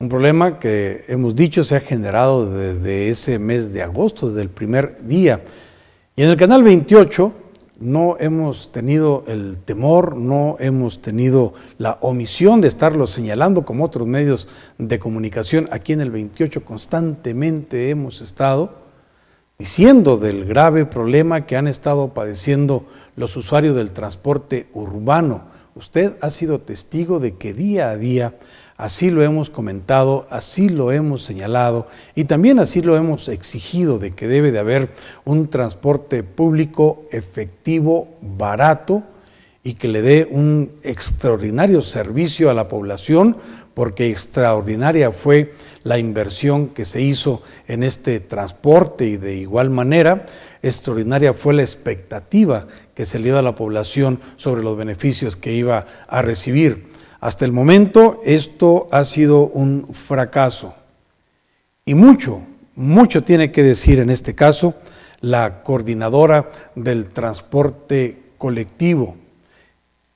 Un problema que hemos dicho se ha generado desde ese mes de agosto, desde el primer día. Y en el canal 28 no hemos tenido el temor, no hemos tenido la omisión de estarlo señalando como otros medios de comunicación. Aquí en el 28 constantemente hemos estado diciendo del grave problema que han estado padeciendo los usuarios del transporte urbano. Usted ha sido testigo de que día a día Así lo hemos comentado, así lo hemos señalado y también así lo hemos exigido de que debe de haber un transporte público efectivo, barato y que le dé un extraordinario servicio a la población porque extraordinaria fue la inversión que se hizo en este transporte y de igual manera extraordinaria fue la expectativa que se le dio a la población sobre los beneficios que iba a recibir. Hasta el momento esto ha sido un fracaso. Y mucho, mucho tiene que decir en este caso la coordinadora del transporte colectivo,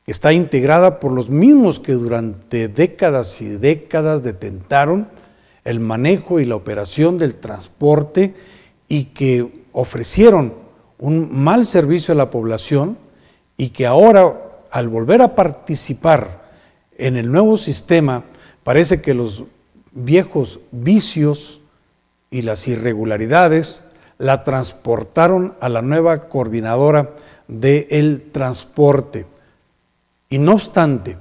que está integrada por los mismos que durante décadas y décadas detentaron el manejo y la operación del transporte y que ofrecieron un mal servicio a la población y que ahora, al volver a participar en el nuevo sistema parece que los viejos vicios y las irregularidades la transportaron a la nueva coordinadora del transporte. Y no obstante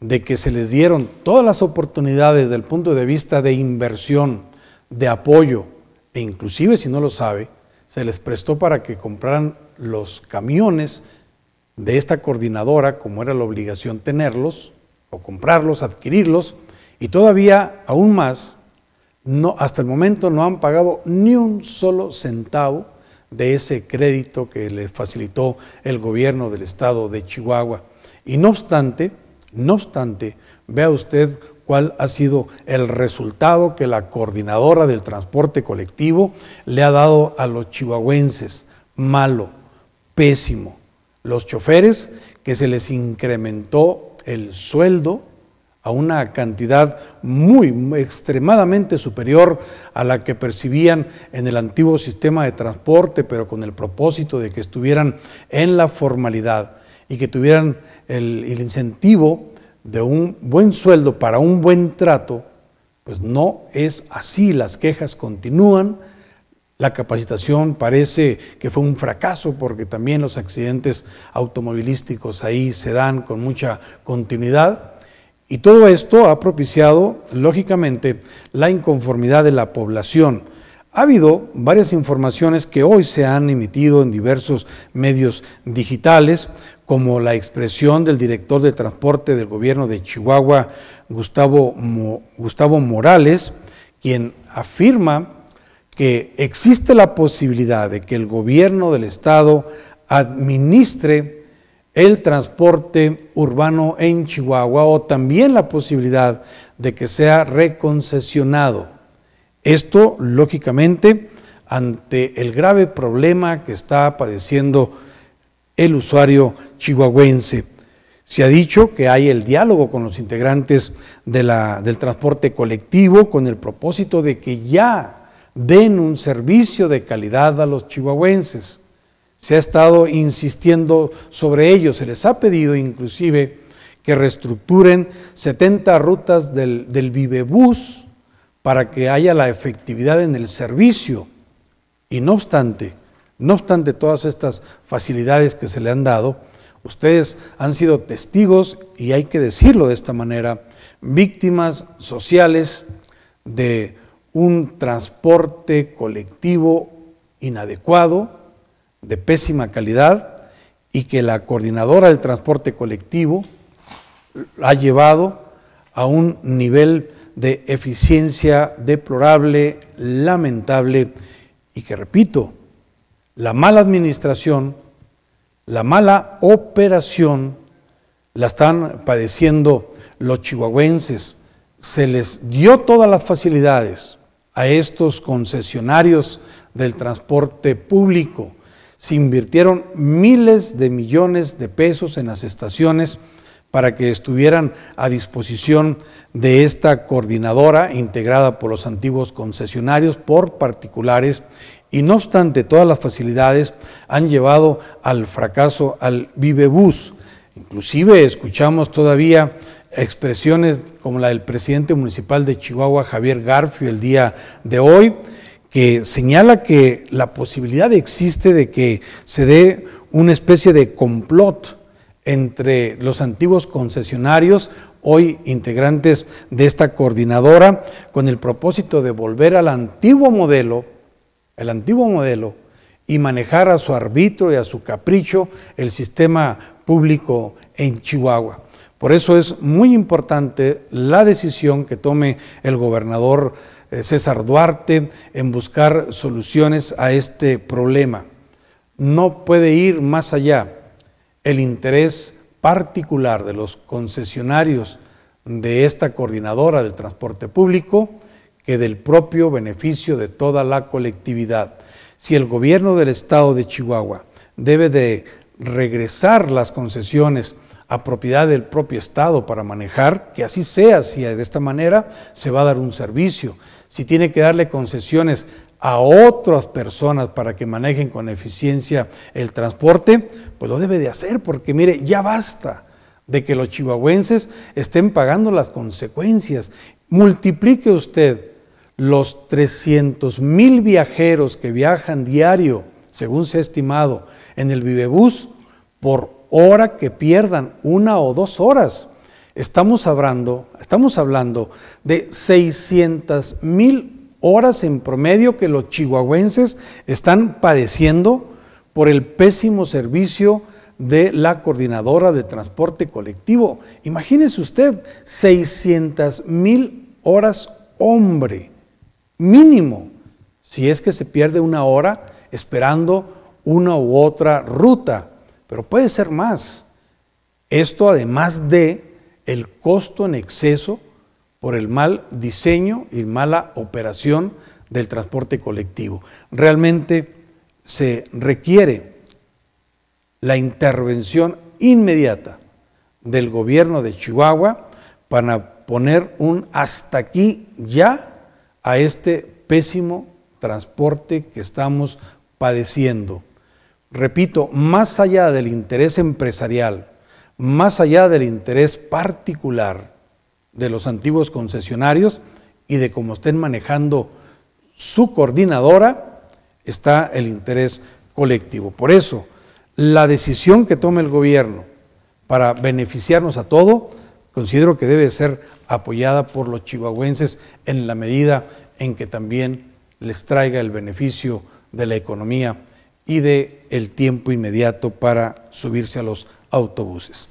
de que se les dieron todas las oportunidades desde el punto de vista de inversión, de apoyo, e inclusive si no lo sabe, se les prestó para que compraran los camiones de esta coordinadora, como era la obligación tenerlos, o comprarlos, adquirirlos, y todavía, aún más, no, hasta el momento no han pagado ni un solo centavo de ese crédito que le facilitó el gobierno del estado de Chihuahua. Y no obstante, no obstante, vea usted cuál ha sido el resultado que la coordinadora del transporte colectivo le ha dado a los chihuahuenses. Malo, pésimo. Los choferes que se les incrementó el sueldo a una cantidad muy extremadamente superior a la que percibían en el antiguo sistema de transporte, pero con el propósito de que estuvieran en la formalidad y que tuvieran el, incentivo de un buen sueldo para un buen trato, pues no es así, las quejas continúan, la capacitación parece que fue un fracaso porque también los accidentes automovilísticos ahí se dan con mucha continuidad. Y todo esto ha propiciado, lógicamente, la inconformidad de la población. Ha habido varias informaciones que hoy se han emitido en diversos medios digitales, como la expresión del director de transporte del gobierno de Chihuahua, Gustavo, Gustavo Morales, quien afirma que existe la posibilidad de que el gobierno del estado administre el transporte urbano en Chihuahua o también la posibilidad de que sea reconcesionado. Esto, lógicamente, ante el grave problema que está padeciendo el usuario chihuahuense. Se ha dicho que hay el diálogo con los integrantes de la, del transporte colectivo con el propósito de que ya den un servicio de calidad a los chihuahuenses. Se ha estado insistiendo sobre ello, se les ha pedido inclusive que reestructuren 70 rutas del, del para que haya la efectividad en el servicio. Y no obstante, no obstante todas estas facilidades que se le han dado, ustedes han sido testigos, y hay que decirlo de esta manera, víctimas sociales de un transporte colectivo inadecuado, de pésima calidad, y que la coordinadora del transporte colectivo ha llevado a un nivel de eficiencia deplorable, lamentable, y que repito, la mala administración, la mala operación, la están padeciendo los chihuahuenses. Se les dio todas las facilidades, a estos concesionarios del transporte público. Se invirtieron miles de millones de pesos en las estaciones para que estuvieran a disposición de esta coordinadora integrada por los antiguos concesionarios, por particulares, y no obstante todas las facilidades han llevado al fracaso al Vivebus. Inclusive escuchamos todavía expresiones como la del presidente municipal de Chihuahua, Javier Garfio, el día de hoy, que señala que la posibilidad existe de que se dé una especie de complot entre los antiguos concesionarios, hoy integrantes de esta coordinadora, con el propósito de volver al antiguo modelo, el antiguo modelo, y manejar a su arbitrio y a su capricho el sistema público en Chihuahua. Por eso es muy importante la decisión que tome el gobernador eh, César Duarte en buscar soluciones a este problema. No puede ir más allá el interés particular de los concesionarios de esta coordinadora del transporte público que del propio beneficio de toda la colectividad. Si el gobierno del estado de Chihuahua debe de regresar las concesiones, a propiedad del propio Estado para manejar, que así sea, si de esta manera se va a dar un servicio. Si tiene que darle concesiones a otras personas para que manejen con eficiencia el transporte, pues lo debe de hacer, porque mire, ya basta de que los chihuahuenses estén pagando las consecuencias. Multiplique usted los 300 mil viajeros que viajan diario, según se ha estimado, en el Vivebus, por hora que pierdan, una o dos horas. Estamos hablando, estamos hablando de 600 mil horas en promedio que los chihuahuenses están padeciendo por el pésimo servicio de la coordinadora de transporte colectivo. Imagínese usted, 600 mil horas hombre, mínimo, si es que se pierde una hora esperando una u otra ruta pero puede ser más. Esto además de el costo en exceso por el mal diseño y mala operación del transporte colectivo. Realmente se requiere la intervención inmediata del gobierno de Chihuahua para poner un hasta aquí ya a este pésimo transporte que estamos padeciendo repito, más allá del interés empresarial, más allá del interés particular de los antiguos concesionarios y de cómo estén manejando su coordinadora, está el interés colectivo. Por eso, la decisión que tome el gobierno para beneficiarnos a todos, considero que debe ser apoyada por los chihuahuenses en la medida en que también les traiga el beneficio de la economía y de el tiempo inmediato para subirse a los autobuses.